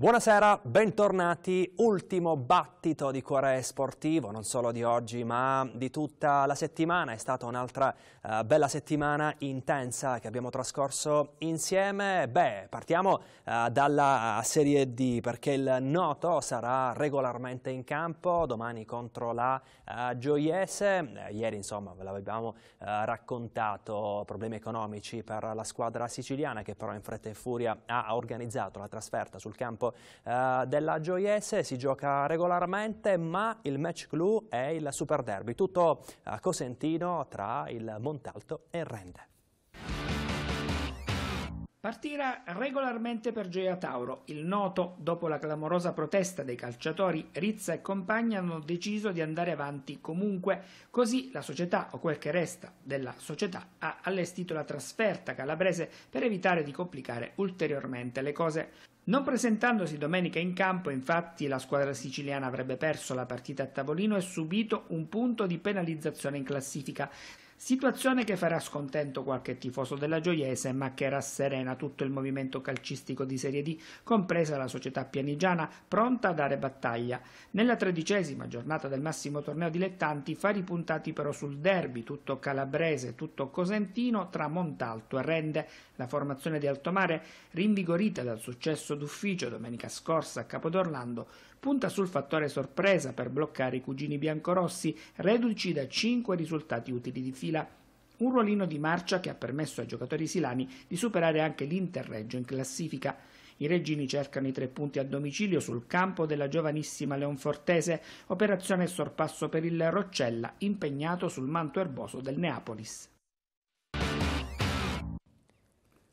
Buonasera, bentornati. Ultimo battito di cuore sportivo, non solo di oggi ma di tutta la settimana. È stata un'altra eh, bella settimana intensa che abbiamo trascorso insieme. Beh, partiamo eh, dalla Serie D perché il Noto sarà regolarmente in campo domani contro la eh, Gioiese. Eh, ieri, insomma, ve l'avevamo eh, raccontato, problemi economici per la squadra siciliana che però in fretta e furia ha organizzato la trasferta sul campo campionato eh, della Gioiese, si gioca regolarmente, ma il match clou è il Super Derby, tutto a eh, Cosentino tra il Montalto e il Rende. Partirà regolarmente per Gioia Tauro. Il noto, dopo la clamorosa protesta dei calciatori, Rizza e compagni hanno deciso di andare avanti comunque. Così la società, o quel che resta della società, ha allestito la trasferta calabrese per evitare di complicare ulteriormente le cose. Non presentandosi domenica in campo, infatti, la squadra siciliana avrebbe perso la partita a tavolino e subito un punto di penalizzazione in classifica. Situazione che farà scontento qualche tifoso della Gioiese, ma che rasserena tutto il movimento calcistico di Serie D, compresa la società pianigiana, pronta a dare battaglia. Nella tredicesima giornata del massimo torneo dilettanti fa ripuntati però sul derby, tutto calabrese, tutto cosentino, tra Montalto e Rende. La formazione di Altomare, rinvigorita dal successo d'ufficio domenica scorsa a Capodorlando, punta sul fattore sorpresa per bloccare i cugini biancorossi, reduci da 5 risultati utili di fila. Un ruolino di marcia che ha permesso ai giocatori silani di superare anche l'Interreggio in classifica. I regini cercano i tre punti a domicilio sul campo della giovanissima Leonfortese, operazione sorpasso per il Roccella impegnato sul manto erboso del Neapolis.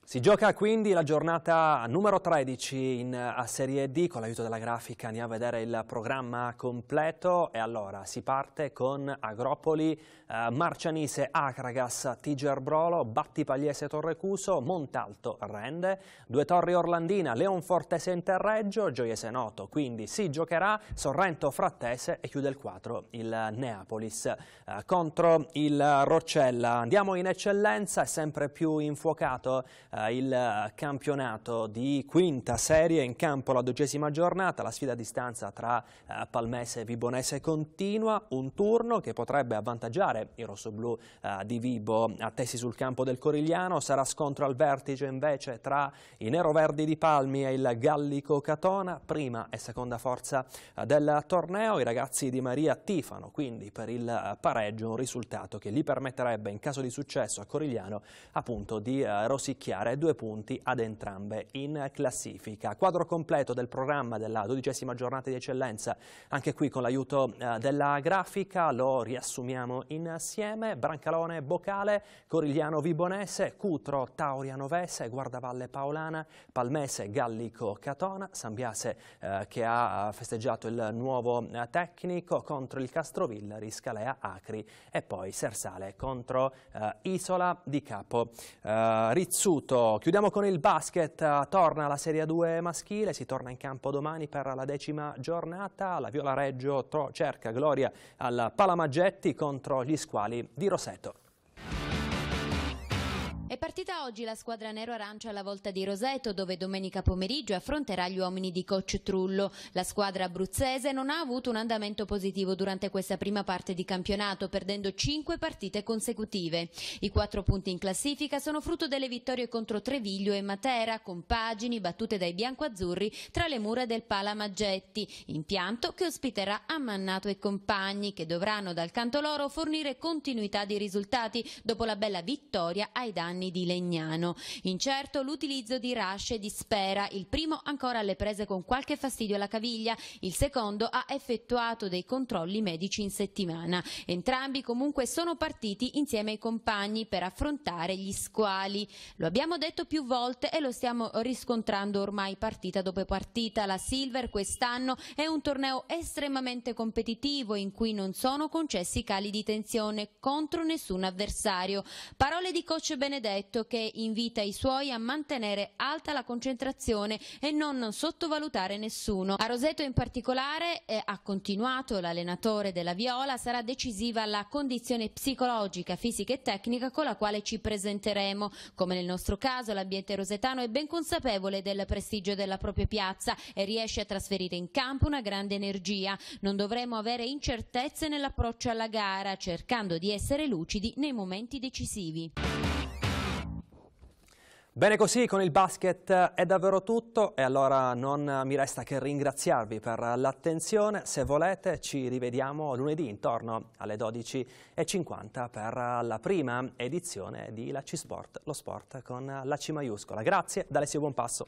Si gioca quindi la giornata numero 13 in eh, a Serie D, con l'aiuto della grafica andiamo a vedere il programma completo e allora si parte con Agropoli, eh, Marcianise, Acragas, Tiger Tigerbrolo, Battipagliese, Torrecuso, Montalto, Rende, Due Torri Orlandina, Leonfortese, Interreggio, Gioiese Noto, quindi si giocherà Sorrento, Frattese e chiude il 4 il Neapolis eh, contro il Roccella. Andiamo in eccellenza, è sempre più infuocato eh, eh, il campionato di quinta serie, in campo la dodicesima giornata, la sfida a distanza tra eh, Palmese e Vibonese continua, un turno che potrebbe avvantaggiare i rossoblù eh, di Vibo attesi sul campo del Corigliano, sarà scontro al vertice invece tra i neroverdi di Palmi e il Gallico Catona, prima e seconda forza eh, del torneo, i ragazzi di Maria tifano quindi per il eh, pareggio, un risultato che gli permetterebbe in caso di successo a Corigliano appunto di eh, rosicchiare regalare due punti ad entrambe in classifica. Quadro completo del programma della dodicesima giornata di eccellenza, anche qui con l'aiuto eh, della grafica, lo riassumiamo insieme. Brancalone Bocale, Corigliano Vibonese, Cutro Taurianovese, Guardavalle Paolana, Palmese Gallico Catona, Sambiase eh, che ha festeggiato il nuovo eh, tecnico contro il Castrovillari, Scalea Acri e poi Sersale contro eh, Isola di Capo. Eh, Rizzuto Esatto, chiudiamo con il basket, torna la Serie 2 maschile, si torna in campo domani per la decima giornata, la Viola Reggio cerca gloria al Palamaggetti contro gli squali di Roseto. È partita oggi la squadra nero-arancia alla volta di Roseto, dove domenica pomeriggio affronterà gli uomini di coach Trullo. La squadra abruzzese non ha avuto un andamento positivo durante questa prima parte di campionato, perdendo 5 partite consecutive. I 4 punti in classifica sono frutto delle vittorie contro Treviglio e Matera, con pagini battute dai biancoazzurri tra le mura del Pala Maggetti, impianto che ospiterà Ammannato e compagni, che dovranno dal canto loro fornire continuità di risultati dopo la bella vittoria ai danni Giovanni di Legnano. Incerto l'utilizzo di Rash e di Spera, il primo ancora alle prese con qualche fastidio alla caviglia, il secondo ha effettuato dei controlli medici in settimana. Entrambi comunque sono partiti insieme ai compagni per affrontare gli squali. Lo abbiamo detto più volte e lo stiamo riscontrando ormai partita dopo partita. La Silver quest'anno è un torneo estremamente competitivo in cui non sono concessi cali di tensione contro nessun avversario. Parole di coach Benedetto detto che invita i suoi a mantenere alta la concentrazione e non sottovalutare nessuno. A Roseto in particolare, eh, ha continuato l'allenatore della Viola, sarà decisiva la condizione psicologica, fisica e tecnica con la quale ci presenteremo. Come nel nostro caso l'ambiente rosetano è ben consapevole del prestigio della propria piazza e riesce a trasferire in campo una grande energia. Non dovremo avere incertezze nell'approccio alla gara, cercando di essere lucidi nei momenti decisivi. Bene così, con il basket è davvero tutto e allora non mi resta che ringraziarvi per l'attenzione. Se volete ci rivediamo lunedì intorno alle 12.50 per la prima edizione di La C Sport, lo sport con la C maiuscola. Grazie da Alessio Buonpasso.